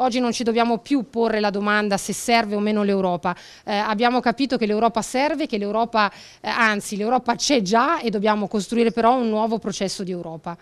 Oggi non ci dobbiamo più porre la domanda se serve o meno l'Europa. Eh, abbiamo capito che l'Europa serve, che l'Europa, eh, anzi l'Europa c'è già e dobbiamo costruire però un nuovo processo di Europa.